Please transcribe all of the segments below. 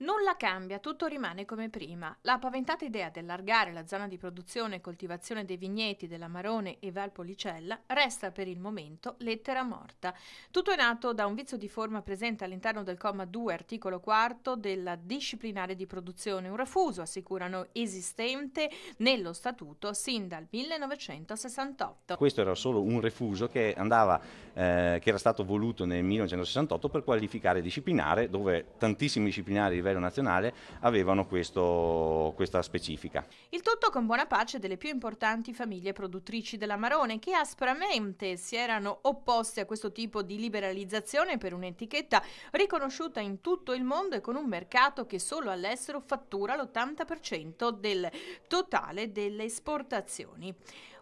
Nulla cambia, tutto rimane come prima. La paventata idea di allargare la zona di produzione e coltivazione dei vigneti dell'Amarone e Valpolicella resta per il momento lettera morta. Tutto è nato da un vizio di forma presente all'interno del comma 2, articolo 4 della disciplinare di produzione, un refuso, assicurano, esistente nello statuto sin dal 1968. Questo era solo un refuso che, andava, eh, che era stato voluto nel 1968 per qualificare disciplinare, dove tantissimi disciplinari livello nazionale avevano questo, questa specifica. Il tutto con buona pace delle più importanti famiglie produttrici dell'amarone che aspramente si erano opposte a questo tipo di liberalizzazione per un'etichetta riconosciuta in tutto il mondo e con un mercato che solo all'estero fattura l'80% del totale delle esportazioni.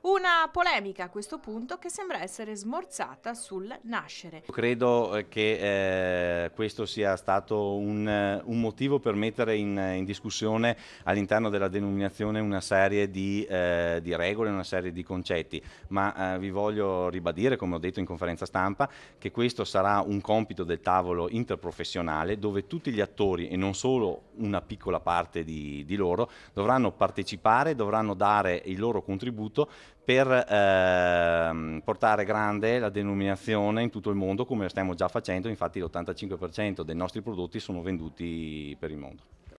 Una polemica a questo punto che sembra essere smorzata sul nascere. Credo eh, che eh, questo sia stato un, eh, un, motivo per mettere in, eh, in discussione all'interno della denominazione una serie di, eh, di, regole, una serie di concetti, ma eh, vi voglio ribadire, come ho detto in conferenza stampa, che questo sarà un compito del tavolo interprofessionale dove tutti gli attori e non solo una piccola parte di, di loro dovranno partecipare, dovranno dare il loro contributo per ehm, portare grande la denominazione in tutto il mondo come stiamo già facendo, infatti l'85% dei nostri prodotti sono venduti per il mondo.